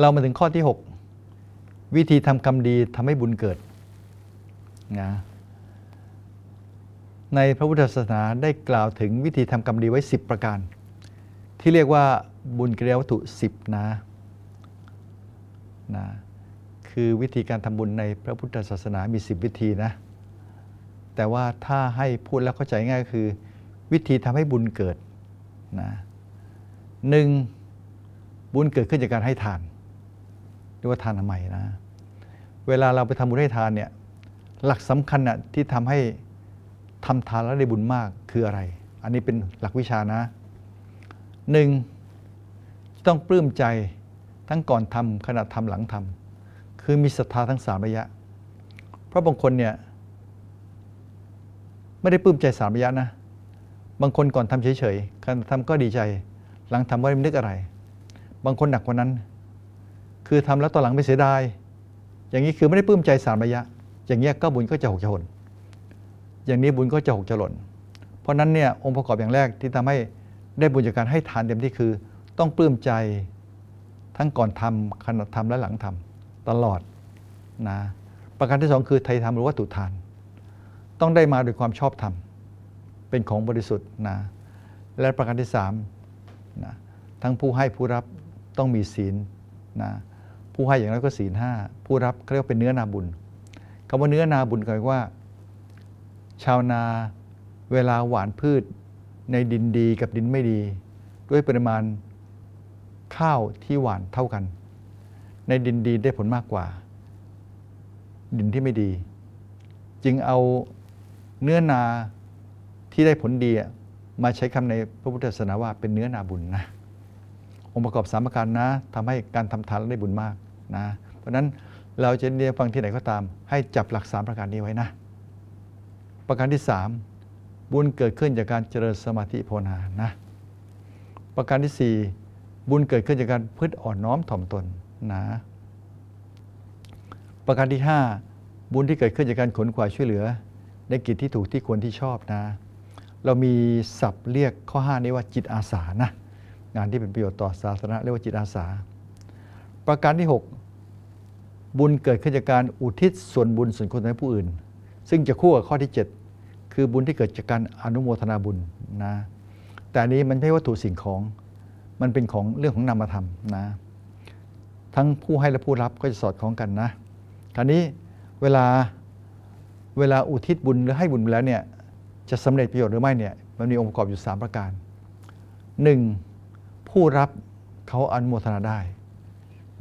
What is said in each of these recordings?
เรามาถึงข้อที่ 6 วิธีทำกรรมดีทำให้บุญเกิดนะในพระพุทธศาสนาได้กล่าวถึงวิธีทำกรรมดีไว้ 10 ประการ ที่เรียกว่าบุญกิรยวัตถุ10นะนะคือวิธีการทำบุญในพระพุทธศาสนามี 10 วิธีนะแต่ว่าถ้าให้พูดแล้วเข้าใจง่ายก็คือ วิธีทำให้บุญเกิดนะหนึ่งบุญเกิดขึ้นจากการให้ทานียกว่าทานทำไมนะ เวลาเราไปทำบุญให้ทานเนี่ยหลักสำคัญอะที่ทำให้ทำทานแล้วได้บุญมากคืออะไร อันนี้เป็นหลักวิชานะหนึ่งต้องปลื้มใจทั้งก่อนทำขณะทำหลังทำ คือมีศรัทธาทั้งสามระยะ เพราะบางคนเนี่ย ไม่ได้ปลื้มใจสามระยะนะ บางคนก่อนทำเฉยๆขณะทำก็ดีใจ หลังทำก็ไม่นึกอะไร บางคนหนักกว่านั้นคือทำแล้วตอนหลังไม่เสียดาย อย่างนี้คือไม่ได้ปลื้มใจสามระยะ อย่างนี้ก็บุญก็จะหกจะหล่นอย่างนี้บุญก็จะหกจะหล่นเพราะนั้นเนี่ยองค์ประกอบอย่างแรกที่ทำให้ได้บุญจากการให้ทานเต็มที่คือต้องปลื้มใจทั้งก่อนทำขณะทำและหลังทำตลอดนะ ประการที่2คือ ไทยธรรมหรือวัตถุทาน ต้องได้มาด้วยความชอบธรรมเป็นของบริสุทธิ์นะ และประการที่3นะทั้งผู้ให้ผู้รับต้องมีศีลนะผู้ให้อย่างน้อยก็ศีลห้าผู้รับเขาเรียกเป็นเนื้อนาบุญ คำว่าเนื้อนาบุญก็หมายว่า ชาวนาเวลาหวานพืช ในดินดีกับดินไม่ดีด้วยปริมาณข้าวที่หวานเท่ากัน ในดินดีได้ผลมากกว่า ดินที่ไม่ดี จึงเอาเนื้อนาที่ได้ผลดีมาใช้คำในพระพุทธศาสนาว่าเป็นเนื้อนาบุญนะองค์ประกอบสามประการนะทำให้การทำทานได้บุญมากนะเพราะนั้นเราจะเรียนฟังที่ไหนก็ตามให้จับหลัก3ประการนี้ไว้นะ ประการที่ 3 บุญเกิดขึ้นจากการเจริญสมาธิภาวนานะประการที่ 4 บุญเกิดขึ้นจากการพ่ชอ่อนน้อมถ่อมตนนะประการที่ 5 บุญที่เกิดขึ้นจากการขนขวายช่วยเหลือ ในกิจที่ถูกที่ควรที่ชอบนะ เรามีศัพท์เรียกข้อ5นี้ว่าจิตอาสานะงานที่เป็นประโยชน์ต่อสาธารณะเรียกว่าจิตอาสา ประการที่ 6บุญเกิดขึ้นจากการอุทิศส่วนบุญส่วนกุศลให้ผู้อื่น ซึ่งจะคู่กับข้อที่ 7 คือบุญที่เกิดจากการอนุโมทนาบุญนะ แต่นี้มันไม่ใช่วัตถุสิ่งของ มันเป็นของเรื่องของนามธรรมนะ ทั้งผู้ให้และผู้รับก็จะสอดคล้องกันนะ คราวนี้เวลาเวลาอุทิศบุญหรือให้บุญแล้วเนี่ย จะสำเร็จประโยชน์หรือไม่เนี่ย มันมีองค์ประกอบอยู่ 3 ประการ 1. ผู้รับเขาอนุโมทนาได้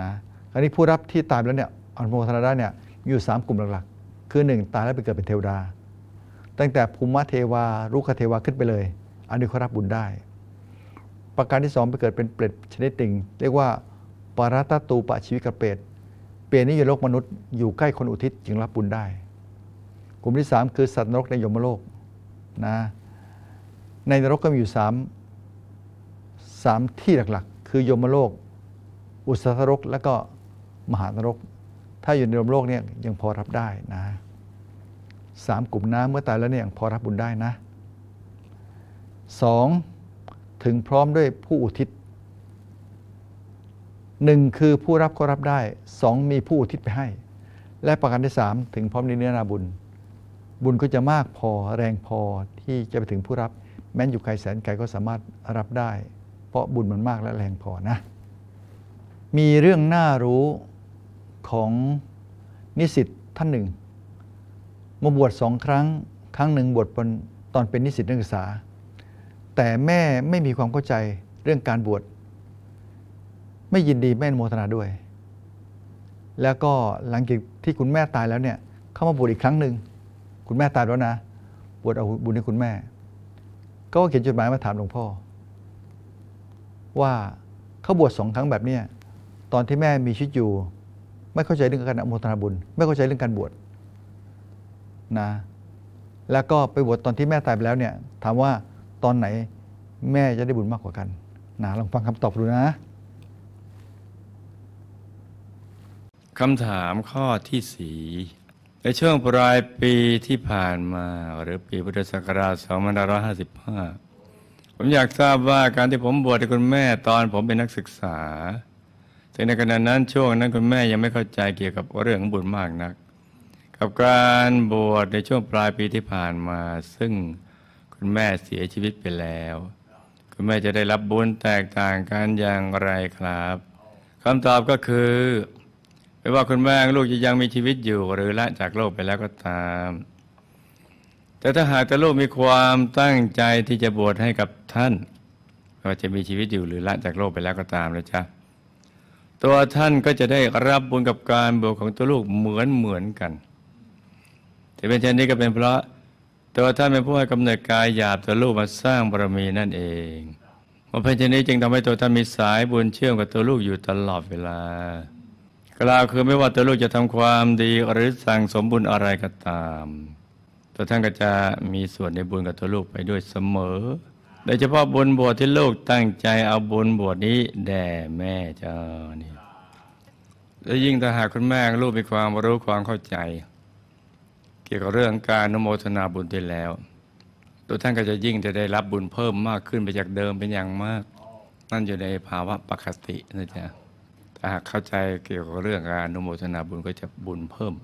นะ คราวนี้ผู้รับที่ตายแล้วเนี่ยอนุโมทนาได้เนี่ยอยู่ 3 กลุ่มหลักๆ คือ 1 ตายแล้วไปเกิดเป็นเทวดา ตั้งแต่ภูมิเทวาลุคเทวาขึ้นไปเลย อันนี้เขารับบุญได้ ประการที่ 2 ไปเกิดเป็นเปรตชนิดหนึ่ง เรียกว่าปารตตูปะชีวิตกระเปรตเปรตนี้อยู่โลกมนุษย์อยู่ใกล้คนอุทิศจึงรับบุญได้ กลุ่มที่ 3คือสัตว์นรกในยมโลกนะในนรกก็มีอยู่3 3ที่หลักๆ คือยมโลก อุสสรกและก็มหานรกถ้าอยู่ในลมโลกเนี่ยยังพอรับได้นะสามกลุ่มน้ำเมื่อตายแล้วเนี่ยยังพอรับบุญได้นะสองถึงพร้อมด้วยผู้อุทิศหนึ่งคือผู้รับก็รับได้ สองมีผู้อุทิศไปให้ และประการที่สามถึงพร้อมในเนื้อนาบุญ บุญก็จะมากพอแรงพอที่จะไปถึงผู้รับ แม้นอยู่ไกลแสนไกลก็สามารถรับได้ เพราะบุญมันมากและแรงพอนะ มีเรื่องน่ารู้ของนิสิตท่านหนึ่งมาบวชสองครั้งครั้งหนึ่งบวชตอนเป็นนิสิตนักศึกษา แต่แม่ไม่มีความเข้าใจเรื่องการบวช ไม่ยินดีแม่โมทนาด้วย แล้วก็หลังจากที่คุณแม่ตายแล้วเนี่ยเข้ามาบวชอีกครั้งหนึ่งคุณแม่ตายแล้วนะ บวชเอาบุญให้คุณแม่ ก็เขียนจดหมายมาถามหลวงพ่อ ว่าเขาบวชสองครั้งแบบเนี้ยตอนที่แม่มีชีวิตอยู่ไม่เข้าใจเรื่องการอโมทนาบุญไม่เข้าใจเรื่องการบวชนะแล้วก็ไปบวชตอนที่แม่ตายไปแล้วเนี่ย ถามว่าตอนไหนแม่จะได้บุญมากกว่ากันนะลองฟังคำตอบดูนะคำถามข้อที่สี ในช่วงปลายปีที่ผ่านมา หรือปีพุทธศักราช2555 ผมอยากทราบว่าการที่ผมบวชให้คุณแม่ตอนผมเป็นนักศึกษาแึ่ในขณะนั้นช่วงนั้นคุณแม่ยังไม่เข้าใจเกี่ยวกับเรื่องบุญมากนัก กับการบวชในช่วงปลายปีที่ผ่านมาซึ่งคุณแม่เสียชีวิตไปแล้ว คุณแม่จะได้รับบุญแตกต่างกันอย่างไรครับคำตอบก็คือไม่ว่าคุณแม่ลูกจะยังมีชีวิตอยู่หรือละจากโลกไปแล้วก็ตาม แต่ถ้าหากแต่ลูกมีความตั้งใจที่จะบวชให้กับท่านว่าจะมีชีวิตอยู่หรือละจากโลกไปแล้วก็ตามนะจ๊ะตัวท่านก็จะได้รับบุญกับการบวชของตัวลูกเหมือนเหมือนกันที่เป็นเช่นนี้ก็เป็นเพราะตัวท่านเป็นผู้ให้กำเนิดกายหยาบตัวลูกมาสร้างบารมีนั่นเองเพร่ะเป็นเช่นนี้จึงทำให้ตัวท่านมีสายบุญเชื่อมกับตัวลูกอยู่ตลอดเวลา กล่าวคือไม่ว่าตัวลูกจะทำความดีหรือสั่งสมบุญอะไรก็ตาม ตัวท่านก็จะมีส่วนในบุญกับตัวลูกไปด้วยเสมอดยเฉพาะบุญบวชที่ลูกตั้งใจเอาบุญบวชนี้แด่แม่เจ้านี่และยิ่งถ้าหากคุณแม่ลูกมีความรู้ความเข้าใจ เกี่ยวกับเรื่องการนโมทนาบุญไี่แล้ว ตัวท่านก็จะยิ่งจะได้รับบุญเพิ่มมากขึ้นไปจากเดิมเป็นอย่างมาก นั่นอยู่ในภาวะปกตินะจ๊ะถ้าหากเข้าใจเกี่ยวกับเรื่องการนโมทนาบุญก็จะบุญเพิ่ม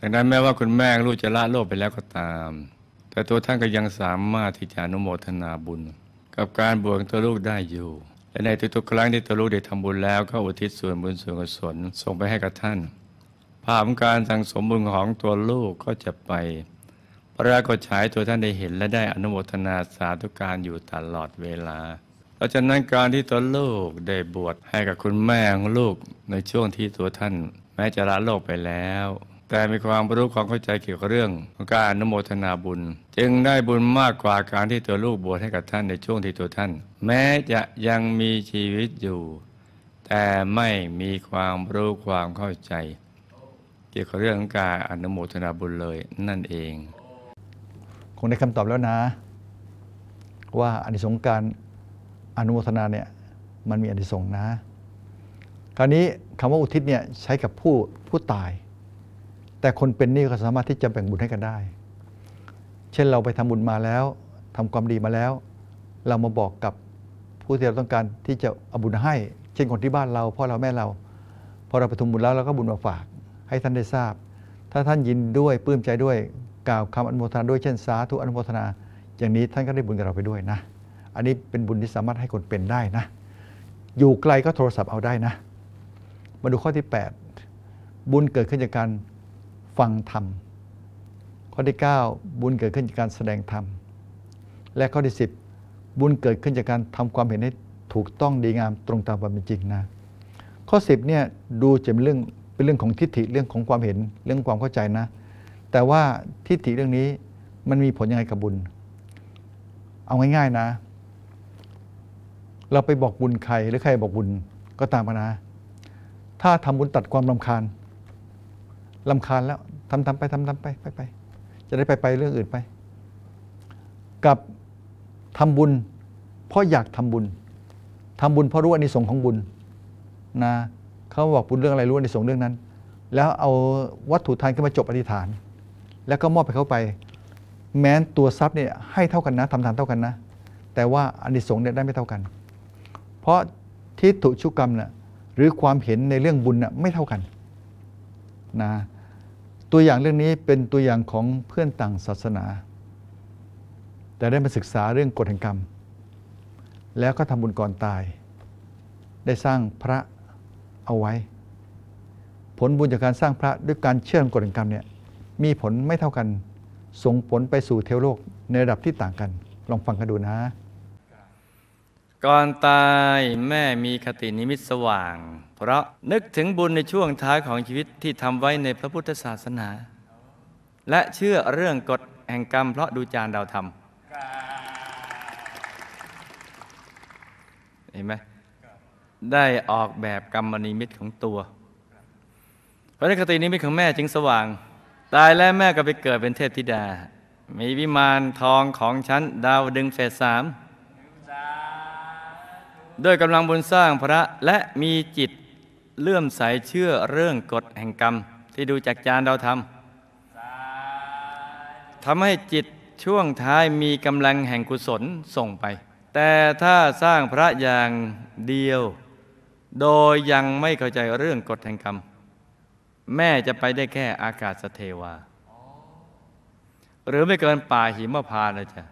ดังนั้นแม้ว่าคุณแม่ลูกจะละโลกไปแล้วก็ตามแต่ตัวท่านก็ยังสามารถที่จะอนุโมทนาบุญ กับการบวชตัวลูกได้อยู่ และในทุกๆครั้งที่ตัวลูกได้ทำบุญแล้วก็อุทิศส่วนบุญส่วนกุศลส่งไปให้กับท่าน ภาพการสั่งสมบุญของตัวลูกก็จะไปปรากฏฉายตัวท่านได้เห็น และได้อนุโมทนาสาธุการอยู่ตลอดเวลา เพราะฉะนั้นการที่ตัวลูกได้บวชให้กับคุณแม่ของลูกในช่วงที่ตัวท่านแม้จะละโลกไปแล้วแต่มีความรู้ความเข้าใจเกี่ยวกับเรื่องของการอนุโมทนาบุญ จึงได้บุญมากกว่าการที่ตัวลูกบวชให้กับท่านในช่วงที่ตัวท่าน แม้จะยังมีชีวิตอยู่ แต่ไม่มีความรู้ความเข้าใจ เกี่ยวกับเรื่องของการอนุโมทนาบุญเลยนั่นเอง คงได้คำตอบแล้วนะ ว่าอนิสงการอนุโมทนาเนี่ยมันมีอนิสงนะ คราวนี้คำว่าอุทิศเนี่ยใช้กับผู้ผู้ตายแต่คนเป็นนี่ก็สามารถที่จะแบ่งบุญให้กันได้ เช่นเราไปทำบุญมาแล้ว ทำความดีมาแล้ว เรามาบอกกับผู้ที่เราต้องการที่จะเอาบุญให้ เช่นคนที่บ้านเราพ่อเราแม่เราพอเราไปทำบุญแล้วเราก็บุญมาฝากให้ท่านได้ทราบ ถ้าท่านยินด้วยปลื้มใจด้วยกล่าวคำอนุโมทนาด้วยเช่นสาธุอนุโมทนาอย่างนี้ท่านก็ได้บุญกับเราไปด้วยนะ อันนี้เป็นบุญที่สามารถให้คนเป็นได้นะ อยู่ไกลก็โทรศัพท์เอาได้นะ มาดูข้อที่ 8 บุญเกิดขึ้นจากการฟังธรรมข้อที่ 9 บุญเกิดขึ้นจากการแสดงธรรมและข้อที่10 บุญเกิดขึ้นจากการทำความเห็นให้ถูกต้องดีงามตรงตามความเป็นจริงนะ ข้อ 10เนี่ยดูจะเป็นเรื่องเป็นเรื่องของทิฏฐิเรื่องของความเห็นเรื่องความเข้าใจนะ แต่ว่าทิฏฐิเรื่องนี้มันมีผลยังไงกับบุญ เอาง่ายๆนะ เราไปบอกบุญใครหรือใครบอกบุญก็ตามนะถ้าทำบุญตัดความลาคาญลำคาญแล้วทำทำไปทำทำไปไปไปจะได้ไปไปเรื่องอื่นไป กับทำบุญเพราะอยากทำบุญทำบุญเพราะรู้อานิสงส์ของบุญนะเขาบอกบุญเรื่องอะไรรู้อานิสงส์เรื่องนั้น แล้วเอาวัตถุทานขึ้นมาจบอธิษฐาน แล้วก็มอบไปเขาไป แม้นตัวทรัพย์เนี่ยให้เท่ากันนะทำทานเท่ากันนะ แต่ว่าอานิสงส์เนี่ยได้ไม่เท่ากัน เพราะทิฏฐุชุกรรมนะ่ะหรือความเห็นในเรื่องบุญนะ่ะไม่เท่ากันนะตัวอย่างเรื่องนี้เป็นตัวอย่างของเพื่อนต่างศาสนา แต่ได้มาศึกษาเรื่องกฎแห่งกรรม แล้วก็ทำบุญก่อนตาย ได้สร้างพระเอาไว้ ผลบุญจากการสร้างพระด้วยการเชื่อมกฎแห่งกรรมเนี่ยมีผลไม่เท่ากันส่งผลไปสู่เทวโลกในระดับที่ต่างกัน ลองฟังกันดูนะก่อนตายแม่มีคตินิมิตสว่าง เพราะนึกถึงบุญในช่วงท้ายของชีวิตที่ทำไว้ในพระพุทธศาสนา และเชื่อเรื่องกฎแห่งกรรมเพราะดูจานดาวธรรมเห็นไหมได้ออกแบบกรรมนิมิตของตัว เพราะในคตินิมิตของแม่จึงสว่าง ตายแล้วแม่ก็ไปเกิดเป็นเทพธิดา มีวิมานทองของชั้น ดาวดึงเศษสามด้วยกำลังบุญสร้างพระและมีจิตเลื่อมใสเชื่อเรื่องกฎแห่งกรรม ที่ดูจากจานเราทำทำให้จิตช่วงท้ายมีกำลังแห่งกุศลส่งไป แต่ถ้าสร้างพระอย่างเดียว โดยยังไม่เข้าใจเรื่องกฎแห่งกรรม แม่จะไปได้แค่อากาศสเทวา หรือไม่เกินป่าหิมพานเลยจ้ะ